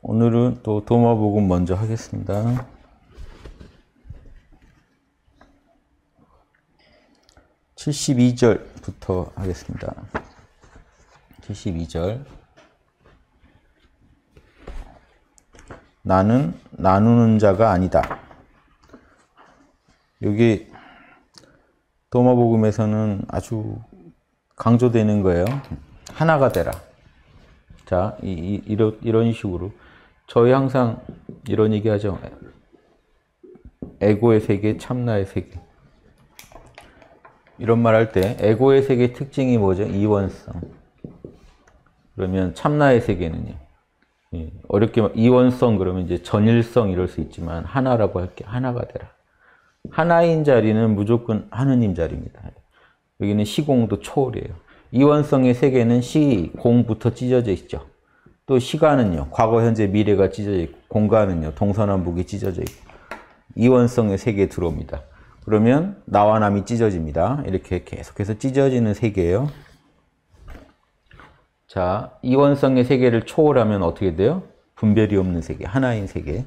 오늘은 또 도마복음 먼저 하겠습니다. 7 2 절부터 하겠습니다. 7 2절 나는 나누는 자가 아니다. 여기 도마복음에서는 아주 강조되는 거예요. 하나가 되라. 자, 이, 이, 이런, 이런 식으로 저희 항상 이런 얘기 하죠. 에고의 세계, 참나의 세계. 이런 말 할 때 에고의 세계 특징이 뭐죠? 이원성. 그러면 참나의 세계는요. 예, 어렵게 이원성 그러면 이제 전일성 이럴 수 있지만 하나라고 할게 하나가 되라. 하나인 자리는 무조건 하느님 자리입니다. 여기는 시공도 초월이에요. 이원성의 세계는 시 공부터 찢어져 있죠. 또 시간은요. 과거, 현재, 미래가 찢어져 있고 공간은요. 동서남북이 찢어져 있고 이원성의 세계에 들어옵니다. 그러면 나와 남이 찢어집니다. 이렇게 계속해서 찢어지는 세계예요. 자, 이원성의 세계를 초월하면 어떻게 돼요? 분별이 없는 세계, 하나인 세계.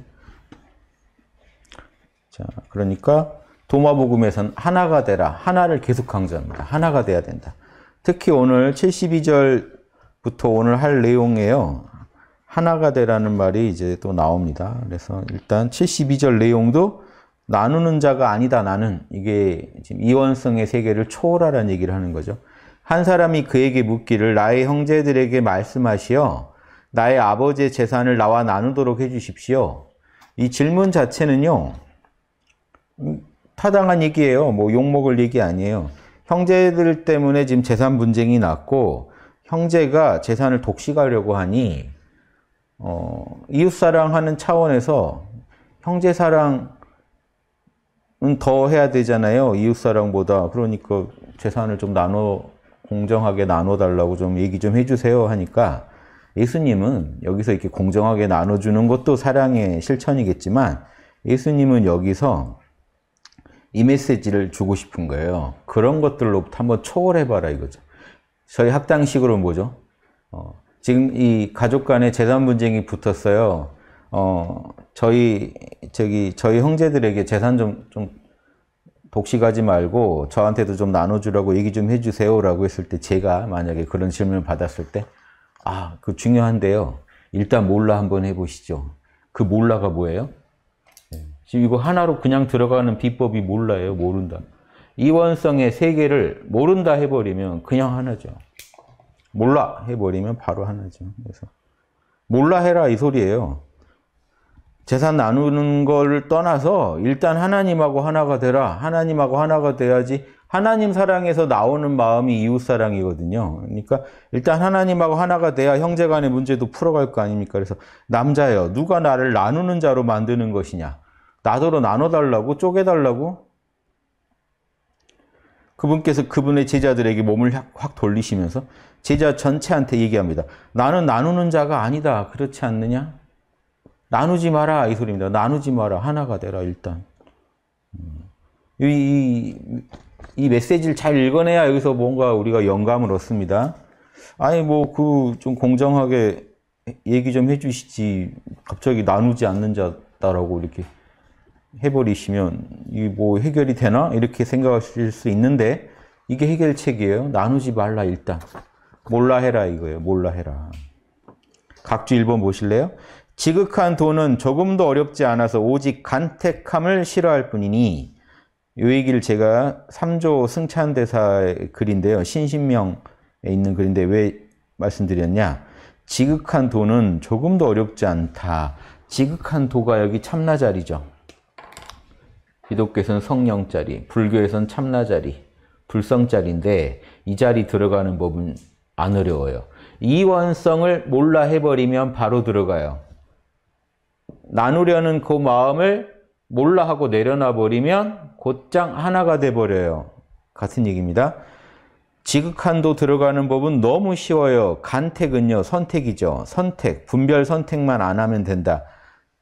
자, 그러니까 도마복음에선 하나가 되라, 하나를 계속 강조합니다. 하나가 돼야 된다. 특히 오늘 72절부터 오늘 할 내용이에요. 하나가 되라는 말이 이제 또 나옵니다. 그래서 일단 72절 내용도 나누는 자가 아니다 나는 이게 지금 이원성의 세계를 초월하라는 얘기를 하는 거죠. 한 사람이 그에게 묻기를 나의 형제들에게 말씀하시어 나의 아버지의 재산을 나와 나누도록 해주십시오. 이 질문 자체는요 음, 타당한 얘기예요. 뭐 욕먹을 얘기 아니에요. 형제들 때문에 지금 재산 분쟁이 났고 형제가 재산을 독식하려고 하니 어, 이웃사랑하는 차원에서 형제사랑은 더 해야 되잖아요. 이웃사랑보다. 그러니까 재산을 좀 나눠, 공정하게 나눠달라고 좀 얘기 좀 해주세요 하니까 예수님은 여기서 이렇게 공정하게 나눠주는 것도 사랑의 실천이겠지만 예수님은 여기서 이 메시지를 주고 싶은 거예요. 그런 것들로부터 한번 초월해봐라 이거죠. 저희 학당식으로 뭐죠? 어, 지금 이 가족 간의 재산 분쟁이 붙었어요. 어, 저희, 저기, 저희 형제들에게 재산 좀, 좀 독식하지 말고 저한테도 좀 나눠주라고 얘기 좀 해주세요라고 했을 때 제가 만약에 그런 질문을 받았을 때 아, 그 중요한데요. 일단 몰라 한번 해보시죠. 그 몰라가 뭐예요? 네. 지금 이거 하나로 그냥 들어가는 비법이 몰라예요. 모른다. 이원성의 세계를 모른다 해버리면 그냥 하나죠. 몰라 해버리면 바로 하나죠. 그래서 몰라 해라 이 소리예요. 재산 나누는 걸 떠나서 일단 하나님하고 하나가 되라. 하나님하고 하나가 돼야지 하나님 사랑에서 나오는 마음이 이웃 사랑이거든요. 그러니까 일단 하나님하고 하나가 돼야 형제 간의 문제도 풀어갈 거 아닙니까? 그래서 남자예 누가 나를 나누는 자로 만드는 것이냐. 나더러 나눠달라고 쪼개달라고 그분께서 그분의 제자들에게 몸을 확 돌리시면서 제자 전체한테 얘기합니다. 나는 나누는 자가 아니다. 그렇지 않느냐? 나누지 마라. 이 소리입니다. 나누지 마라. 하나가 되라, 일단. 음. 이, 이, 이 메시지를 잘 읽어내야 여기서 뭔가 우리가 영감을 얻습니다. 아니, 뭐, 그, 좀 공정하게 얘기 좀 해주시지. 갑자기 나누지 않는 자다라고 이렇게. 해버리시면 이뭐 해결이 되나 이렇게 생각하실 수 있는데 이게 해결책이에요. 나누지 말라 일단. 몰라 해라 이거예요. 몰라 해라. 각주 1번 보실래요? 지극한 돈은 조금도 어렵지 않아서 오직 간택함을 싫어할 뿐이니 이 얘기를 제가 3조 승찬대사의 글인데요. 신신명에 있는 글인데 왜 말씀드렸냐? 지극한 돈은 조금도 어렵지 않다. 지극한 도가 여기 참나자리죠. 기독교에서는 성령 자리, 불교에서는 참나 자리, 불성 자리인데 이 자리 들어가는 법은 안 어려워요. 이원성을 몰라 해버리면 바로 들어가요. 나누려는 그 마음을 몰라 하고 내려놔 버리면 곧장 하나가 돼 버려요. 같은 얘기입니다. 지극한도 들어가는 법은 너무 쉬워요. 간택은요, 선택이죠. 선택, 분별 선택만 안 하면 된다.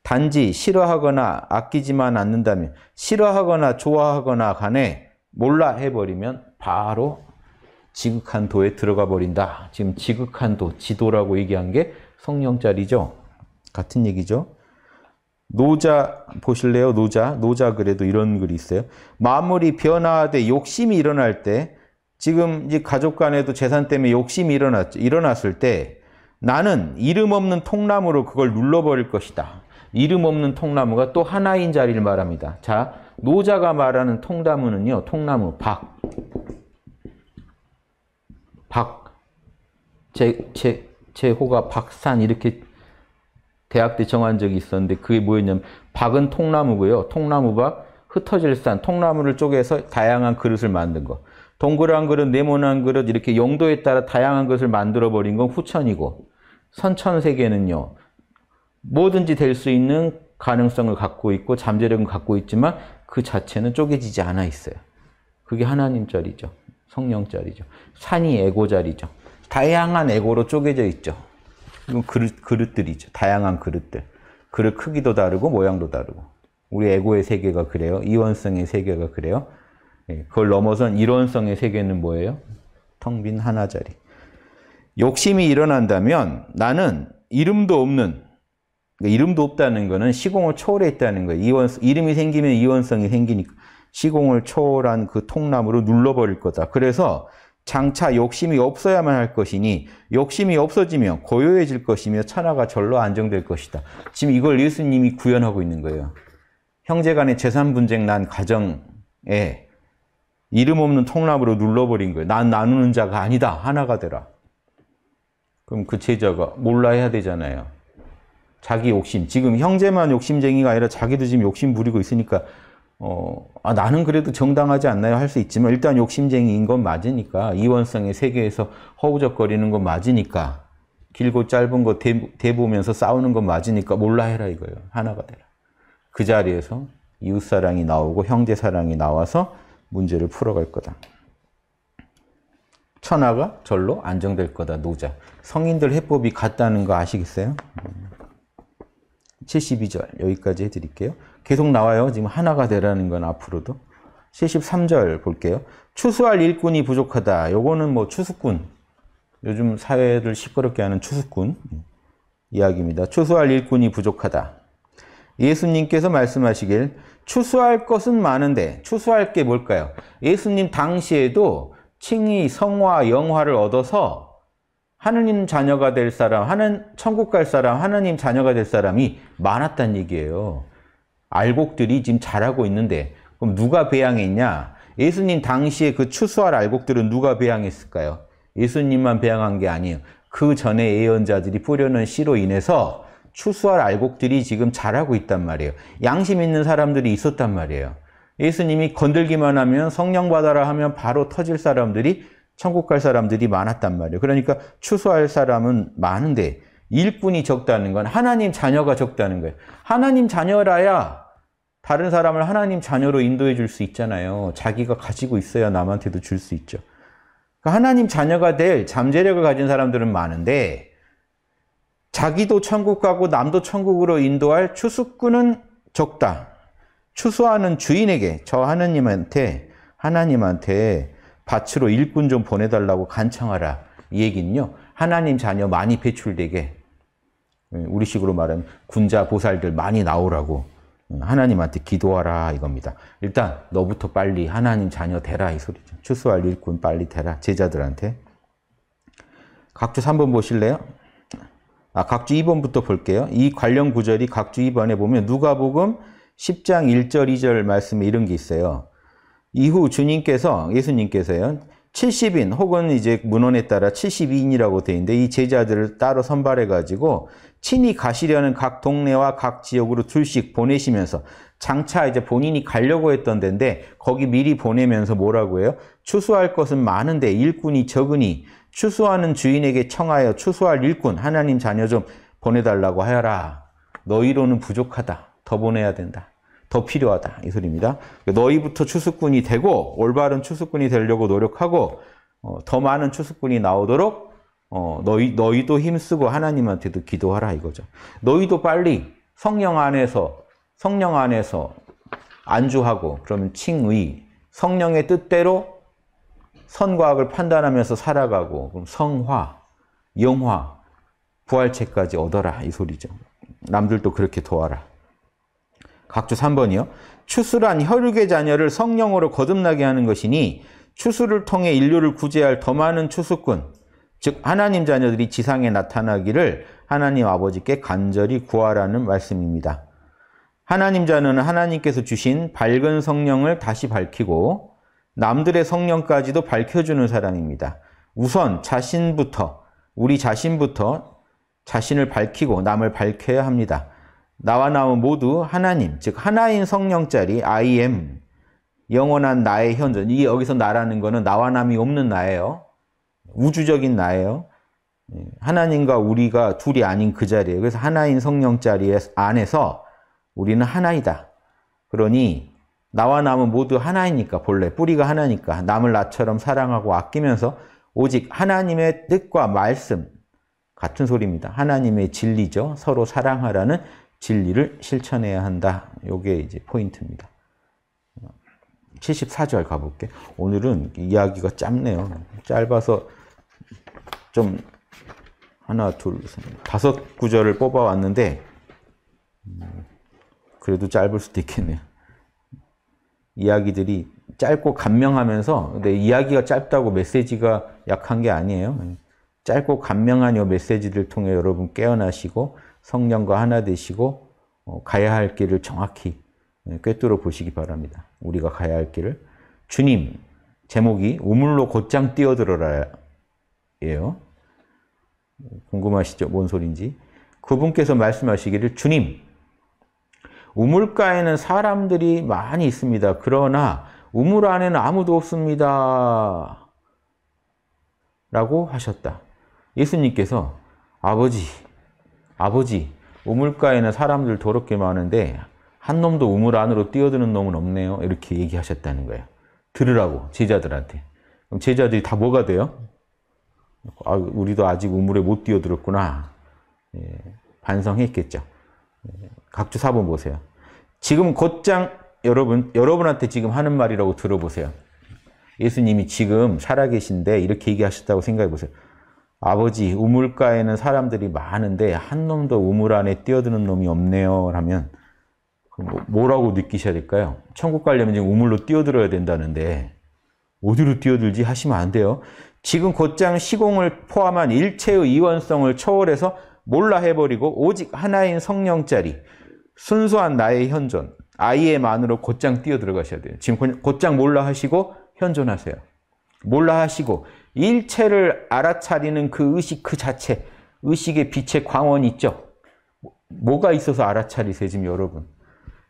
단지 싫어하거나 아끼지만 않는다면 싫어하거나 좋아하거나 간에 몰라 해버리면 바로 지극한 도에 들어가 버린다. 지금 지극한 도, 지도라고 얘기한 게 성령자리죠. 같은 얘기죠. 노자 보실래요? 노자. 노자 그래도 이런 글이 있어요. 마무리 변화되 욕심이 일어날 때 지금 이제 가족 간에도 재산 때문에 욕심이 일어났죠. 일어났을 때 나는 이름 없는 통나무로 그걸 눌러버릴 것이다. 이름 없는 통나무가 또 하나인 자리를 말합니다. 자, 노자가 말하는 통나무는요. 통나무 박. 박. 제, 제, 제 호가 박산 이렇게 대학 때 정한 적이 있었는데 그게 뭐였냐면 박은 통나무고요. 통나무박, 흩어질 산, 통나무를 쪼개서 다양한 그릇을 만든 거. 동그란 그릇, 네모난 그릇 이렇게 용도에 따라 다양한 것을 만들어 버린 건 후천이고 선천세계는요. 뭐든지 될 수 있는 가능성을 갖고 있고 잠재력은 갖고 있지만 그 자체는 쪼개지지 않아 있어요. 그게 하나님 자리죠. 성령 자리죠. 산이 에고 자리죠. 다양한 에고로 쪼개져 있죠. 이건 그릇, 그릇들이죠. 다양한 그릇들. 그릇 크기도 다르고 모양도 다르고. 우리 에고의 세계가 그래요. 이원성의 세계가 그래요. 예, 그걸 넘어선 일원성의 세계는 뭐예요? 텅 빈 하나자리. 욕심이 일어난다면 나는 이름도 없는 그러니까 이름도 없다는 거는 시공을 초월했다는 거예요. 이원, 이름이 생기면 이원성이 생기니까 시공을 초월한 그통나으로 눌러버릴 거다. 그래서 장차 욕심이 없어야만 할 것이니 욕심이 없어지면 고요해질 것이며 천하가 절로 안정될 것이다. 지금 이걸 예수님이 구현하고 있는 거예요. 형제 간의 재산 분쟁 난 가정에 이름 없는 통나으로 눌러버린 거예요. 난 나누는 자가 아니다. 하나가 되라. 그럼 그 제자가 몰라야 해 되잖아요. 자기 욕심 지금 형제만 욕심쟁이가 아니라 자기도 지금 욕심 부리고 있으니까 어, 아, 나는 그래도 정당하지 않나요? 할 수 있지만 일단 욕심쟁이인 건 맞으니까 이원성의 세계에서 허우적거리는 건 맞으니까 길고 짧은 거 대보면서 싸우는 건 맞으니까 몰라 해라 이거예요. 하나가 되라. 그 자리에서 이웃사랑이 나오고 형제사랑이 나와서 문제를 풀어갈 거다. 천하가 절로 안정될 거다. 노자. 성인들 해법이 같다는 거 아시겠어요? 72절 여기까지 해드릴게요. 계속 나와요. 지금 하나가 되라는 건 앞으로도. 73절 볼게요. 추수할 일꾼이 부족하다. 요거는 뭐 추수꾼. 요즘 사회를 시끄럽게 하는 추수꾼 이야기입니다. 추수할 일꾼이 부족하다. 예수님께서 말씀하시길 추수할 것은 많은데 추수할 게 뭘까요? 예수님 당시에도 칭의, 성화, 영화를 얻어서 하느님 자녀가 될 사람, 하는 천국 갈 사람, 하느님 자녀가 될 사람이 많았단 얘기예요. 알곡들이 지금 자라고 있는데 그럼 누가 배양했냐? 예수님 당시에 그 추수할 알곡들은 누가 배양했을까요? 예수님만 배양한 게 아니에요. 그 전에 예언자들이 뿌려놓은 씨로 인해서 추수할 알곡들이 지금 자라고 있단 말이에요. 양심 있는 사람들이 있었단 말이에요. 예수님이 건들기만 하면 성령 받아라 하면 바로 터질 사람들이 천국 갈 사람들이 많았단 말이에요. 그러니까 추수할 사람은 많은데 일꾼이 적다는 건 하나님 자녀가 적다는 거예요. 하나님 자녀라야 다른 사람을 하나님 자녀로 인도해 줄 수 있잖아요. 자기가 가지고 있어야 남한테도 줄 수 있죠. 그러니까 하나님 자녀가 될 잠재력을 가진 사람들은 많은데 자기도 천국 가고 남도 천국으로 인도할 추수꾼은 적다. 추수하는 주인에게 저 하느님한테 하나님한테 밭으로 일꾼 좀 보내달라고 간청하라. 이 얘기는요. 하나님 자녀 많이 배출되게 음, 우리식으로 말하면 군자 보살들 많이 나오라고 음, 하나님한테 기도하라 이겁니다. 일단 너부터 빨리 하나님 자녀 되라 이 소리죠. 추수할 일꾼 빨리 되라 제자들한테. 각주 3번 보실래요? 아, 각주 2번부터 볼게요. 이 관련 구절이 각주 2번에 보면 누가복음 10장 1절 2절 말씀에 이런 게 있어요. 이후 주님께서 예수님께서요. 70인 혹은 이제 문헌에 따라 72인이라고 돼 있는데 이 제자들을 따로 선발해 가지고 친히 가시려는 각 동네와 각 지역으로 둘씩 보내시면서 장차 이제 본인이 가려고 했던 데인데 거기 미리 보내면서 뭐라고 해요? 추수할 것은 많은데 일꾼이 적으니 추수하는 주인에게 청하여 추수할 일꾼 하나님 자녀 좀 보내달라고 하여라. 너희로는 부족하다. 더 보내야 된다. 더 필요하다 이 소리입니다. 너희부터 추수꾼이 되고 올바른 추수꾼이 되려고 노력하고 어, 더 많은 추수꾼이 나오도록 어, 너희 너희도 힘쓰고 하나님한테도 기도하라 이거죠. 너희도 빨리 성령 안에서 성령 안에서 안주하고 그러면 칭의 성령의 뜻대로 선과 악을 판단하면서 살아가고 그럼 성화 영화 부활체까지 얻어라 이 소리죠. 남들도 그렇게 도와라. 각주 3번이요. 추수란 혈육의 자녀를 성령으로 거듭나게 하는 것이니 추수를 통해 인류를 구제할 더 많은 추수꾼, 즉 하나님 자녀들이 지상에 나타나기를 하나님 아버지께 간절히 구하라는 말씀입니다. 하나님 자녀는 하나님께서 주신 밝은 성령을 다시 밝히고 남들의 성령까지도 밝혀주는 사람입니다. 우선 자신부터, 우리 자신부터 자신을 밝히고 남을 밝혀야 합니다. 나와 남은 모두 하나님, 즉 하나인 성령짜리 I am 영원한 나의 현존. 이게 여기서 나라는 거는 나와 남이 없는 나예요. 우주적인 나예요. 하나님과 우리가 둘이 아닌 그 자리에 그래서 하나인 성령 자리 안에서 우리는 하나이다. 그러니 나와 남은 모두 하나이니까 본래 뿌리가 하나니까 남을 나처럼 사랑하고 아끼면서 오직 하나님의 뜻과 말씀 같은 소리입니다. 하나님의 진리죠. 서로 사랑하라는 진리를 실천해야 한다. 요게 이제 포인트입니다. 74절 가볼게. 오늘은 이야기가 짧네요. 짧아서 좀 하나, 둘, 셋, 다섯 구절을 뽑아왔는데 음, 그래도 짧을 수도 있겠네요. 이야기들이 짧고 감명하면서 근데 이야기가 짧다고 메시지가 약한 게 아니에요. 짧고 감명한 요 메시지를 통해 여러분 깨어나시고 성령과 하나 되시고 어, 가야 할 길을 정확히 예, 꿰뚫어 보시기 바랍니다. 우리가 가야 할 길을 주님 제목이 우물로 곧장 뛰어들어라예요. 궁금하시죠? 뭔 소린지? 그분께서 말씀하시기를 주님 우물가에는 사람들이 많이 있습니다. 그러나 우물 안에는 아무도 없습니다. 라고 하셨다. 예수님께서 아버지 아버지, 우물가에는 사람들 더럽게 많은데 한 놈도 우물 안으로 뛰어드는 놈은 없네요. 이렇게 얘기하셨다는 거예요. 들으라고 제자들한테. 그럼 제자들이 다 뭐가 돼요? 아, 우리도 아직 우물에 못 뛰어들었구나. 예, 반성했겠죠. 예, 각주 4번 보세요. 지금 곧장 여러분, 여러분한테 지금 하는 말이라고 들어보세요. 예수님이 지금 살아계신데 이렇게 얘기하셨다고 생각해 보세요. 아버지 우물가에는 사람들이 많은데 한 놈도 우물 안에 뛰어드는 놈이 없네요. 라면 그 뭐, 뭐라고 느끼셔야 될까요? 천국 가려면 지금 우물로 뛰어들어야 된다는데 어디로 뛰어들지 하시면 안 돼요. 지금 곧장 시공을 포함한 일체의 이원성을 초월해서 몰라 해버리고 오직 하나인 성령자리 순수한 나의 현존 아이의 만으로 곧장 뛰어들어가셔야 돼요. 지금 곧장 몰라 하시고 현존하세요. 몰라 하시고 일체를 알아차리는 그 의식 그 자체, 의식의 빛의 광원이 있죠. 뭐가 있어서 알아차리세요, 지금 여러분.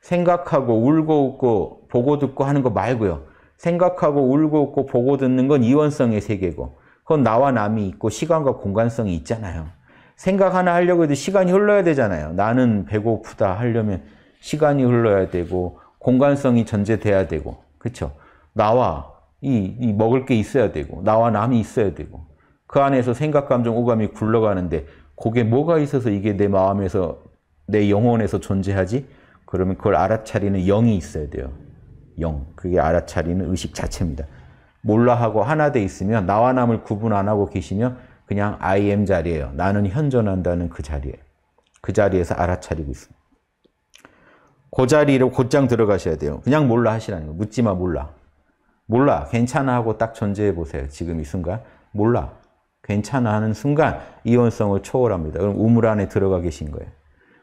생각하고 울고 웃고 보고 듣고 하는 거 말고요. 생각하고 울고 웃고 보고 듣는 건 이원성의 세계고 그건 나와 남이 있고 시간과 공간성이 있잖아요. 생각 하나 하려고 해도 시간이 흘러야 되잖아요. 나는 배고프다 하려면 시간이 흘러야 되고 공간성이 전제돼야 되고 그렇죠? 나와 이, 이 먹을 게 있어야 되고 나와 남이 있어야 되고 그 안에서 생각, 감정, 오감이 굴러가는데 그게 뭐가 있어서 이게 내 마음에서 내 영혼에서 존재하지? 그러면 그걸 알아차리는 영이 있어야 돼요. 영. 그게 알아차리는 의식 자체입니다. 몰라 하고 하나 돼 있으면 나와 남을 구분 안 하고 계시면 그냥 I am 자리예요. 나는 현존한다는 그 자리예요. 그 자리에서 알아차리고 있습니다. 그 자리로 곧장 들어가셔야 돼요. 그냥 몰라 하시라는 거. 묻지 마 몰라. 몰라, 괜찮아 하고 딱 존재해 보세요. 지금 이 순간. 몰라, 괜찮아 하는 순간 이원성을 초월합니다. 그럼 우물 안에 들어가 계신 거예요.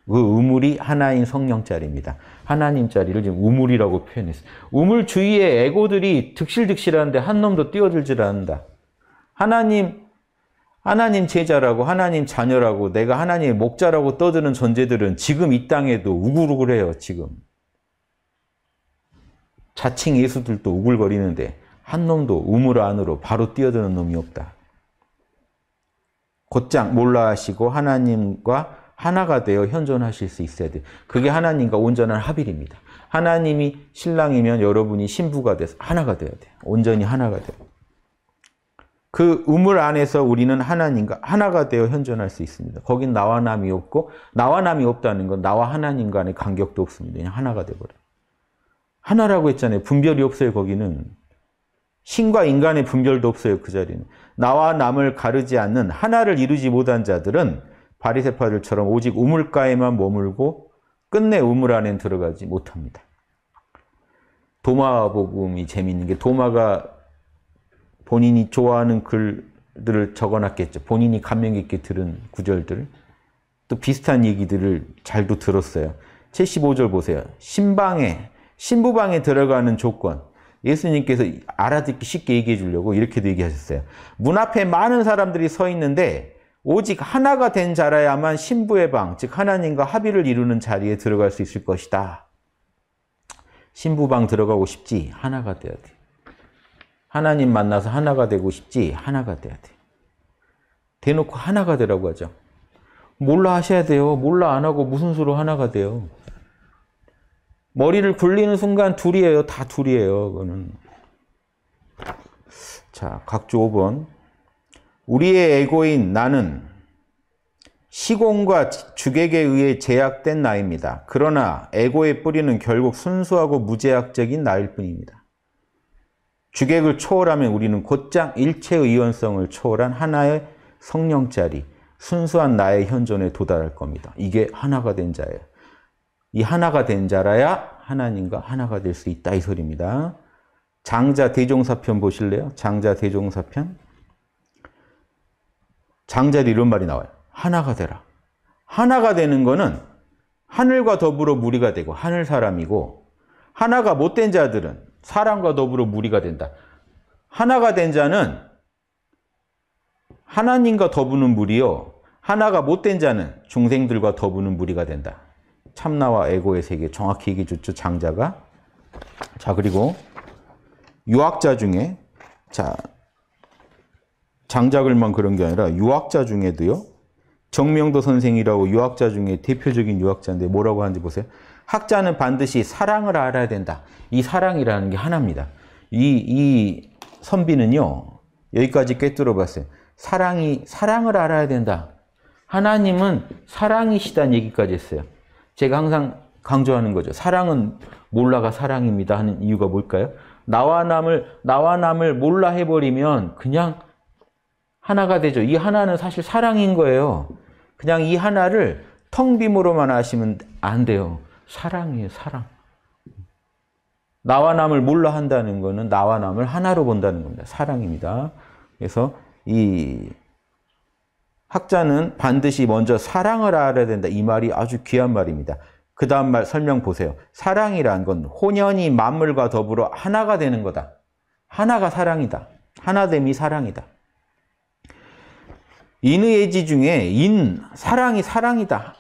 그 우물이 하나인 성령 자리입니다. 하나님 자리를 지금 우물이라고 표현했어요. 우물 주위에 에고들이 득실득실하는데 한 놈도 뛰어들질 않는다. 하나님, 하나님 제자라고, 하나님 자녀라고, 내가 하나님의 목자라고 떠드는 존재들은 지금 이 땅에도 우글우글해요, 지금. 자칭 예수들도 우글거리는데 한 놈도 우물 안으로 바로 뛰어드는 놈이 없다. 곧장 몰라 하시고 하나님과 하나가 되어 현존하실 수 있어야 돼 그게 하나님과 온전한 합일입니다. 하나님이 신랑이면 여러분이 신부가 돼서 하나가 돼야 돼 온전히 하나가 돼그 우물 안에서 우리는 하나님과 하나가 되어 현존할 수 있습니다. 거긴 나와 남이 없고 나와 남이 없다는 건 나와 하나님 간의 간격도 없습니다. 그냥 하나가 돼버려 하나라고 했잖아요. 분별이 없어요, 거기는. 신과 인간의 분별도 없어요, 그 자리는. 나와 남을 가르지 않는 하나를 이루지 못한 자들은 바리세파들처럼 오직 우물가에만 머물고 끝내 우물 안에 들어가지 못합니다. 도마 복음이 재미있는 게 도마가 본인이 좋아하는 글들을 적어놨겠죠. 본인이 감명 깊게 들은 구절들. 또 비슷한 얘기들을 잘도 들었어요. 75절 보세요. 신방에 신부방에 들어가는 조건. 예수님께서 알아듣기 쉽게 얘기해 주려고 이렇게도 얘기하셨어요. 문 앞에 많은 사람들이 서 있는데 오직 하나가 된 자라야만 신부의 방, 즉 하나님과 합의를 이루는 자리에 들어갈 수 있을 것이다. 신부방 들어가고 싶지 하나가 돼야 돼. 하나님 만나서 하나가 되고 싶지 하나가 돼야 돼. 대놓고 하나가 되라고 하죠. 몰라 하셔야 돼요. 몰라 안 하고 무슨 수로 하나가 돼요. 머리를 굴리는 순간 둘이에요. 다 둘이에요. 그거는. 자, 각주 5번. 우리의 에고인 나는 시공과 주객에 의해 제약된 나입니다. 그러나 에고의 뿌리는 결국 순수하고 무제약적인 나일 뿐입니다. 주객을 초월하면 우리는 곧장 일체의 이원성을 초월한 하나의 성령짜리, 순수한 나의 현존에 도달할 겁니다. 이게 하나가 된 자예요. 이 하나가 된 자라야 하나님과 하나가 될 수 있다 이 소리입니다. 장자 대종사편 보실래요? 장자 대종사편 장자리 이런 말이 나와요. 하나가 되라. 하나가 되는 거는 하늘과 더불어 무리가 되고 하늘 사람이고 하나가 못된 자들은 사람과 더불어 무리가 된다. 하나가 된 자는 하나님과 더부는 무리요. 하나가 못된 자는 중생들과 더부는 무리가 된다. 참나와 에고의 세계 정확히 얘기해 줬죠. 장자가. 자, 그리고 유학자 중에 자 장자글만 그런 게 아니라 유학자 중에도요. 정명도 선생이라고 유학자 중에 대표적인 유학자인데 뭐라고 하는지 보세요. 학자는 반드시 사랑을 알아야 된다. 이 사랑이라는 게 하나입니다. 이, 이 선비는요. 여기까지 꿰뚫어 봤어요. 사랑이 사랑을 알아야 된다. 하나님은 사랑이시다는 얘기까지 했어요. 제가 항상 강조하는 거죠. 사랑은 몰라가 사랑입니다 하는 이유가 뭘까요? 나와 남을 나와 남을 몰라 해버리면 그냥 하나가 되죠. 이 하나는 사실 사랑인 거예요. 그냥 이 하나를 텅 빔으로만 하시면 안 돼요. 사랑이에요, 사랑. 나와 남을 몰라 한다는 거는 나와 남을 하나로 본다는 겁니다. 사랑입니다. 그래서 이 학자는 반드시 먼저 사랑을 알아야 된다. 이 말이 아주 귀한 말입니다. 그 다음 말 설명 보세요. 사랑이란 건 혼연히 만물과 더불어 하나가 되는 거다. 하나가 사랑이다. 하나됨이 사랑이다. 인의지 중에 인, 사랑이 사랑이다.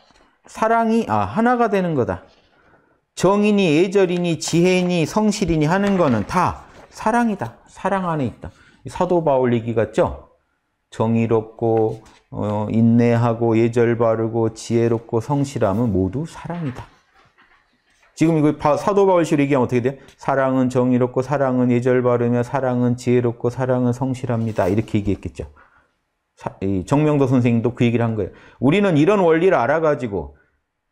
사랑이 아 하나가 되는 거다. 정인이 예절이니 지혜니 성실이니 하는 거는 다 사랑이다. 사랑 안에 있다. 사도 바울 얘기 같죠? 정의롭고 어, 인내하고 예절 바르고 지혜롭고 성실함은 모두 사랑이다. 지금 이거 사도 바울식로 얘기하면 어떻게 돼요? 사랑은 정의롭고 사랑은 예절 바르며 사랑은 지혜롭고 사랑은 성실합니다. 이렇게 얘기했겠죠. 정명도 선생님도 그 얘기를 한 거예요. 우리는 이런 원리를 알아가지고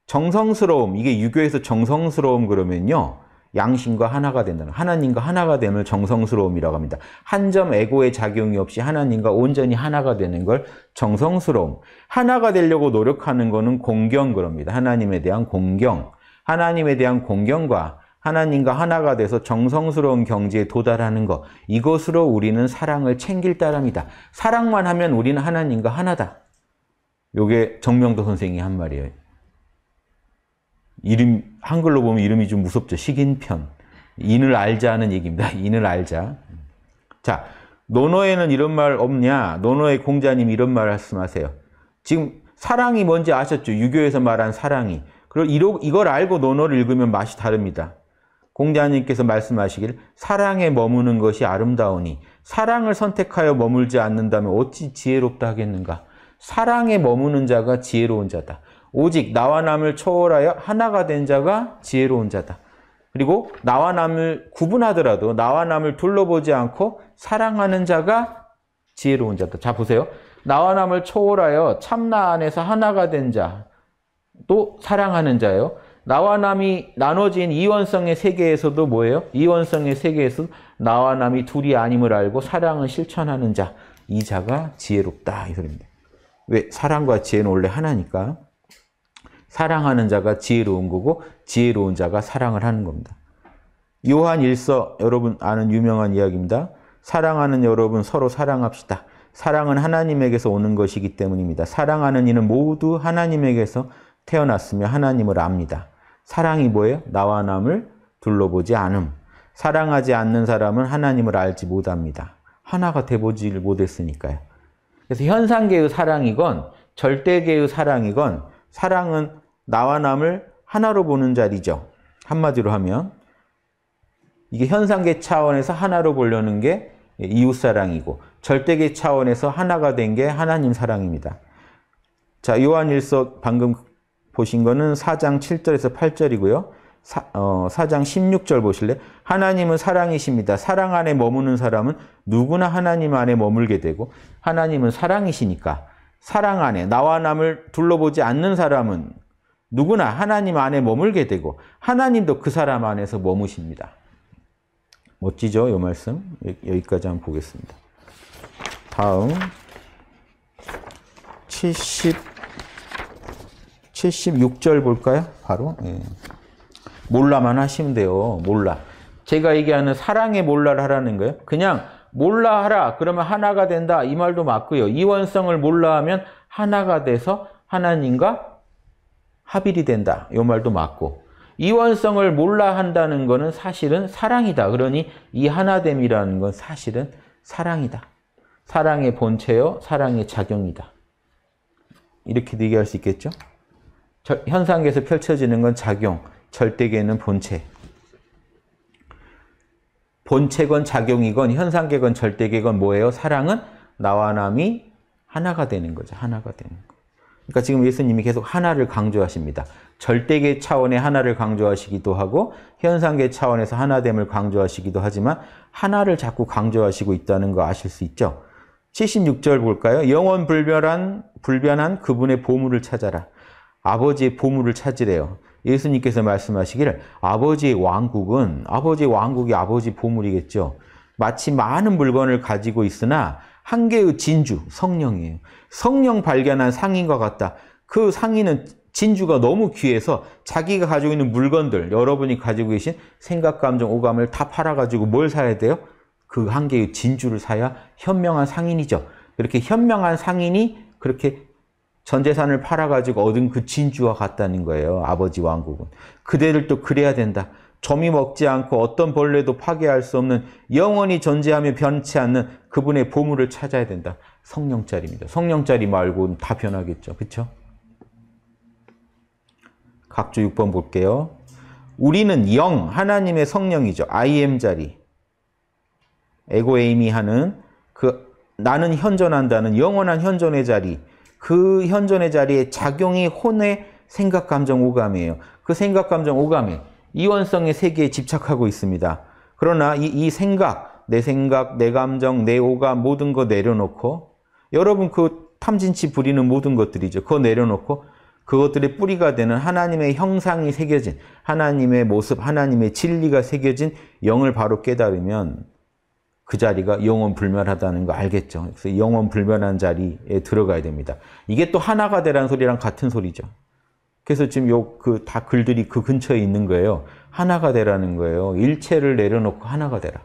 정성스러움, 이게 유교에서 정성스러움 그러면요. 양심과 하나가 된다는 하나님과 하나가 됨을 정성스러움이라고 합니다. 한 점 에고의 작용이 없이 하나님과 온전히 하나가 되는 걸 정성스러움. 하나가 되려고 노력하는 거는 공경 그럽니다. 하나님에 대한 공경. 하나님에 대한 공경과 하나님과 하나가 돼서 정성스러운 경지에 도달하는 것. 이것으로 우리는 사랑을 챙길 따름이다. 사랑만 하면 우리는 하나님과 하나다. 요게 정명도 선생이 한 말이에요. 이름 한글로 보면 이름이 좀 무섭죠. 식인편. 인을 알자는 하 얘기입니다. 인을 알자. 자, 노노에는 이런 말 없냐? 노노의 공자님 이런 말 말씀하세요. 지금 사랑이 뭔지 아셨죠? 유교에서 말한 사랑이. 그리고 이걸 알고 논어를 읽으면 맛이 다릅니다. 공자님께서 말씀하시길 사랑에 머무는 것이 아름다우니 사랑을 선택하여 머물지 않는다면 어찌 지혜롭다 하겠는가? 사랑에 머무는 자가 지혜로운 자다. 오직 나와 남을 초월하여 하나가 된 자가 지혜로운 자다. 그리고 나와 남을 구분하더라도 나와 남을 둘러보지 않고 사랑하는 자가 지혜로운 자다. 자 보세요. 나와 남을 초월하여 참나 안에서 하나가 된 자, 또 사랑하는 자예요. 나와 남이 나눠진 이원성의 세계에서도 뭐예요? 이원성의 세계에서 나와 남이 둘이 아님을 알고 사랑을 실천하는 자, 이 자가 지혜롭다. 이 소리입니다. 왜? 사랑과 지혜는 원래 하나니까. 사랑하는 자가 지혜로운 거고 지혜로운 자가 사랑을 하는 겁니다. 요한 1서 여러분 아는 유명한 이야기입니다. 사랑하는 여러분 서로 사랑합시다. 사랑은 하나님에게서 오는 것이기 때문입니다. 사랑하는 이는 모두 하나님에게서 태어났으며 하나님을 압니다. 사랑이 뭐예요? 나와 남을 둘러보지 않음. 사랑하지 않는 사람은 하나님을 알지 못합니다. 하나가 돼보지를 못했으니까요. 그래서 현상계의 사랑이건 절대계의 사랑이건 사랑은 나와 남을 하나로 보는 자리죠. 한마디로 하면 이게 현상계 차원에서 하나로 보려는 게 이웃사랑이고 절대계 차원에서 하나가 된 게 하나님 사랑입니다. 자, 요한일서 방금 보신 거는 4장 7절에서 8절이고요. 사, 어, 4장 16절 보실래? 하나님은 사랑이십니다. 사랑 안에 머무는 사람은 누구나 하나님 안에 머물게 되고 하나님은 사랑이시니까 사랑 안에 나와 남을 둘러보지 않는 사람은 누구나 하나님 안에 머물게 되고 하나님도 그 사람 안에서 머무십니다. 멋지죠? 이 말씀. 여기까지 한번 보겠습니다. 다음 70 76절 볼까요? 바로 예. 몰라만 하시면 돼요. 몰라. 제가 얘기하는 사랑의 몰라를 하라는 거예요. 그냥 몰라하라. 그러면 하나가 된다. 이 말도 맞고요. 이원성을 몰라하면 하나가 돼서 하나님과 합일이 된다. 이 말도 맞고 이원성을 몰라 한다는 것은 사실은 사랑이다. 그러니 이 하나됨이라는 건 사실은 사랑이다. 사랑의 본체요, 사랑의 작용이다. 이렇게 얘기할 수 있겠죠? 현상계에서 펼쳐지는 건 작용, 절대계는 본체. 본체건 작용이건 현상계건 절대계건 뭐예요? 사랑은 나와 남이 하나가 되는 거죠. 하나가 되는 거. 그러니까 지금 예수님이 계속 하나를 강조하십니다. 절대계 차원의 하나를 강조하시기도 하고 현상계 차원에서 하나됨을 강조하시기도 하지만 하나를 자꾸 강조하시고 있다는 거 아실 수 있죠? 76절 볼까요? 영원 불변한 불변한 그분의 보물을 찾아라. 아버지의 보물을 찾으래요. 예수님께서 말씀하시기를 아버지의 왕국은 아버지의 왕국이 아버지 보물이겠죠. 마치 많은 물건을 가지고 있으나 한 개의 진주, 성령이에요. 성령 발견한 상인과 같다. 그 상인은 진주가 너무 귀해서 자기가 가지고 있는 물건들, 여러분이 가지고 계신 생각, 감정, 오감을 다 팔아가지고 뭘 사야 돼요? 그 한 개의 진주를 사야 현명한 상인이죠. 이렇게 현명한 상인이 그렇게 전 재산을 팔아가지고 얻은 그 진주와 같다는 거예요. 아버지 왕국은. 그대를또 그래야 된다. 점이 먹지 않고 어떤 벌레도 파괴할 수 없는 영원히 존재하며 변치 않는 그분의 보물을 찾아야 된다. 성령짜리입니다. 성령짜리 말고는 다 변하겠죠. 그쵸 각주 6번 볼게요. 우리는 영, 하나님의 성령이죠. I am 자리. 에고 에이미 하는 그 나는 현존한다는 영원한 현존의 자리. 그 현존의 자리에 작용이 혼의 생각, 감정, 오감이에요. 그 생각, 감정, 오감에 이원성의 세계에 집착하고 있습니다. 그러나 이, 이 생각, 내 생각, 내 감정, 내 오감 모든 거 내려놓고 여러분 그 탐진치 부리는 모든 것들이죠. 그거 내려놓고 그것들의 뿌리가 되는 하나님의 형상이 새겨진 하나님의 모습, 하나님의 진리가 새겨진 영을 바로 깨달으면 그 자리가 영원 불멸하다는 거 알겠죠. 그래서 영원 불멸한 자리에 들어가야 됩니다. 이게 또 하나가 되라는 소리랑 같은 소리죠. 그래서 지금 요 그 다 글들이 그 근처에 있는 거예요. 하나가 되라는 거예요. 일체를 내려놓고 하나가 되라.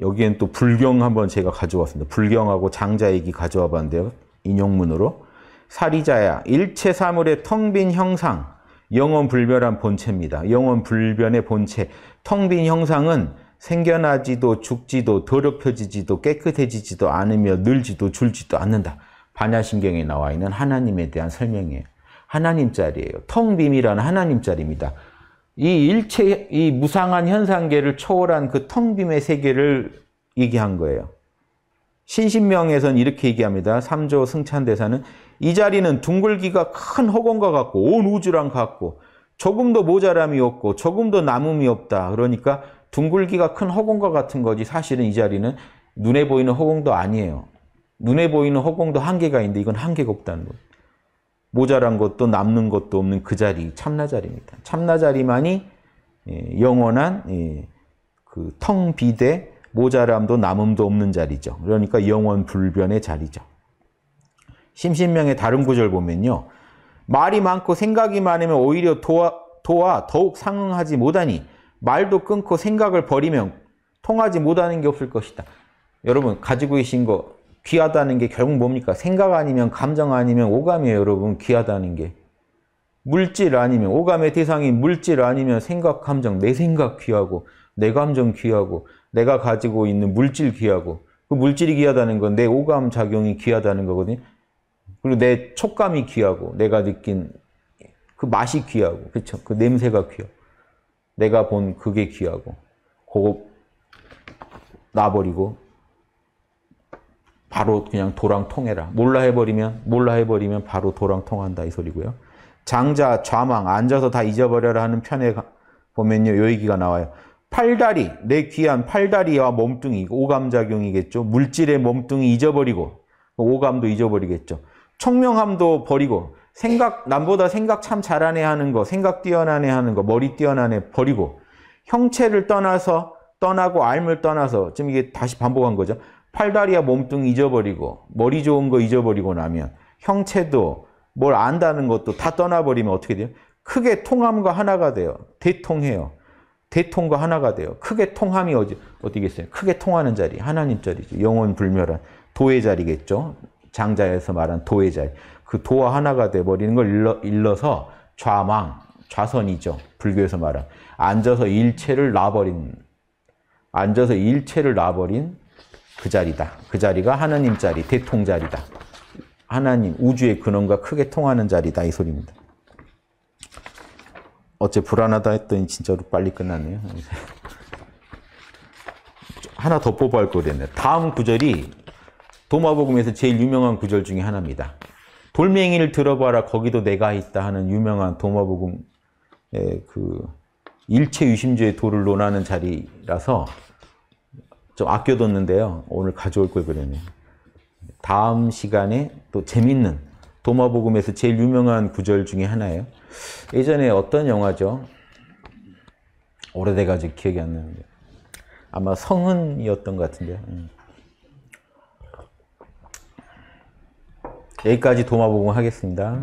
여기엔 또 불경 한번 제가 가져왔습니다. 불경하고 장자얘기 가져와 봤는데요. 인용문으로. 사리자야, 일체 사물의 텅빈 형상, 영원 불멸한 본체입니다. 영원 불변의 본체. 텅빈 형상은 생겨나지도 죽지도 더럽혀지지도 깨끗해지지도 않으며 늘지도 줄지도 않는다. 반야신경에 나와 있는 하나님에 대한 설명이에요. 하나님 자리예요. 텅 빔이라는 하나님 자리입니다. 이 일체, 이 무상한 현상계를 초월한 그 텅빔의 세계를 얘기한 거예요. 신신명에선 이렇게 얘기합니다. 3조 승찬대사는 이 자리는 둥글기가 큰 허공과 같고 온 우주랑 같고 조금도 모자람이 없고 조금도 남음이 없다. 그러니까 둥글기가 큰 허공과 같은 거지 사실은 이 자리는 눈에 보이는 허공도 아니에요. 눈에 보이는 허공도 한계가 있는데 이건 한계가 없다는 거예요. 모자란 것도 남는 것도 없는 그 자리, 참나 자리입니다. 참나 자리만이 예, 영원한 예, 그텅 비대 모자람도 남음도 없는 자리죠. 그러니까 영원 불변의 자리죠. 심신명의 다른 구절 보면요. 말이 많고 생각이 많으면 오히려 도와, 도와 더욱 상응하지 못하니 말도 끊고 생각을 버리면 통하지 못하는 게 없을 것이다. 여러분 가지고 계신 거 귀하다는 게 결국 뭡니까? 생각 아니면 감정 아니면 오감이에요, 여러분. 귀하다는 게. 물질 아니면 오감의 대상이 물질 아니면 생각, 감정, 내 생각 귀하고 내 감정 귀하고 내가 가지고 있는 물질 귀하고 그 물질이 귀하다는 건 내 오감 작용이 귀하다는 거거든요. 그리고 내 촉감이 귀하고 내가 느낀 그 맛이 귀하고 그렇그 냄새가 귀하고 내가 본 그게 귀하고 그거 놔버리고 바로 그냥 도랑 통해라. 몰라 해버리면 몰라 해버리면 바로 도랑 통한다 이 소리고요. 장자, 좌망, 앉아서 다 잊어버려라 하는 편에 보면요. 요 얘기가 나와요. 팔다리, 내 귀한 팔다리와 몸뚱이, 오감작용이겠죠. 물질의 몸뚱이 잊어버리고, 오감도 잊어버리겠죠. 청명함도 버리고, 생각, 남보다 생각 참 잘하네 하는 거, 생각 뛰어나네 하는 거, 머리 뛰어나네 버리고, 형체를 떠나서, 떠나고, 알을 떠나서, 지금 이게 다시 반복한 거죠. 팔다리와 몸뚱 이 잊어버리고 머리 좋은 거 잊어버리고 나면 형체도 뭘 안다는 것도 다 떠나버리면 어떻게 돼요? 크게 통함과 하나가 돼요. 대통해요. 대통과 하나가 돼요. 크게 통함이 어디, 어디겠어요? 크게 통하는 자리, 하나님 자리죠. 영혼 불멸한 도의 자리겠죠. 장자에서 말한 도의 자리. 그 도와 하나가 돼버리는 걸 일러, 일러서 좌망, 좌선이죠. 불교에서 말한. 앉아서 일체를 놔버린, 앉아서 일체를 놔버린 그 자리다. 그 자리가 하나님 자리, 대통 자리다. 하나님, 우주의 근원과 크게 통하는 자리다. 이 소리입니다. 어째 불안하다 했더니 진짜로 빨리 끝났네요. 하나 더 뽑아야 거랬네. 다음 구절이 도마복음에서 제일 유명한 구절 중에 하나입니다. 돌멩이를 들어봐라 거기도 내가 있다 하는 유명한 도마복음의 그 일체 유심주의 도를 논하는 자리라서 좀 아껴뒀는데요. 오늘 가져올 걸 그랬네요. 다음 시간에 또 재밌는 도마복음에서 제일 유명한 구절 중에 하나예요. 예전에 어떤 영화죠? 오래돼가지고 기억이 안 나는데 아마 성은이었던 것 같은데 음. 여기까지 도마복음 하겠습니다.